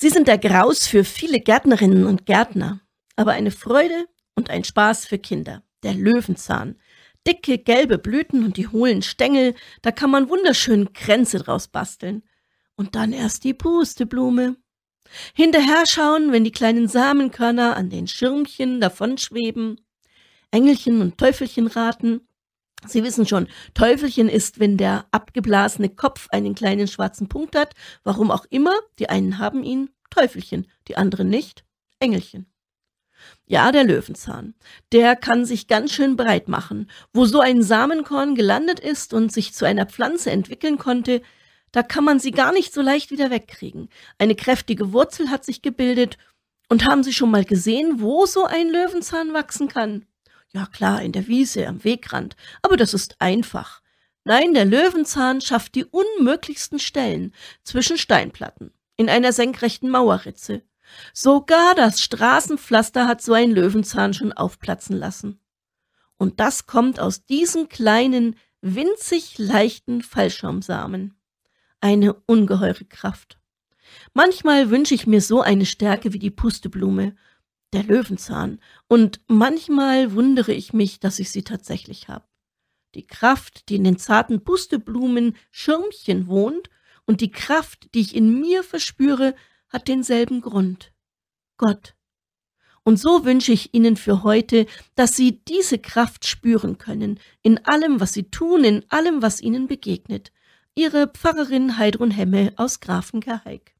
Sie sind der Graus für viele Gärtnerinnen und Gärtner, aber eine Freude und ein Spaß für Kinder. Der Löwenzahn. Dicke gelbe Blüten und die hohlen Stängel, da kann man wunderschön Kränze draus basteln. Und dann erst die Pusteblume. Hinterher schauen, wenn die kleinen Samenkörner an den Schirmchen davonschweben, Engelchen und Teufelchen raten, Sie wissen schon, Teufelchen ist, wenn der abgeblasene Kopf einen kleinen schwarzen Punkt hat. Warum auch immer, die einen haben ihn, Teufelchen, die anderen nicht, Engelchen. Ja, der Löwenzahn. Der kann sich ganz schön breit machen. Wo so ein Samenkorn gelandet ist und sich zu einer Pflanze entwickeln konnte, da kann man sie gar nicht so leicht wieder wegkriegen. Eine kräftige Wurzel hat sich gebildet. Und haben Sie schon mal gesehen, wo so ein Löwenzahn wachsen kann? Ja klar, in der Wiese, am Wegrand. Aber das ist einfach. Nein, der Löwenzahn schafft die unmöglichsten Stellen zwischen Steinplatten, in einer senkrechten Mauerritze. Sogar das Straßenpflaster hat so ein Löwenzahn schon aufplatzen lassen. Und das kommt aus diesen kleinen, winzig leichten Fallschirmsamen. Eine ungeheure Kraft. Manchmal wünsche ich mir so eine Stärke wie die Pusteblume der Löwenzahn. Und manchmal wundere ich mich, dass ich sie tatsächlich habe. Die Kraft, die in den zarten Pusteblumen Schirmchen wohnt, und die Kraft, die ich in mir verspüre, hat denselben Grund. Gott. Und so wünsche ich Ihnen für heute, dass Sie diese Kraft spüren können, in allem, was Sie tun, in allem, was Ihnen begegnet. Ihre Pfarrerin Heidrun Hemme aus Grafenkerheik.